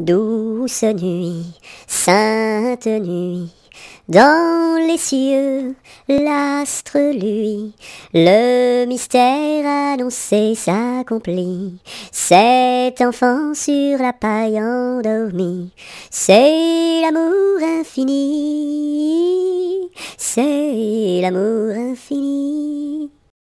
Douce nuit, sainte nuit, dans les cieux, l'astre lui, le mystère annoncé s'accomplit. Cet enfant sur la paille endormi, c'est l'amour infini, c'est l'amour infini.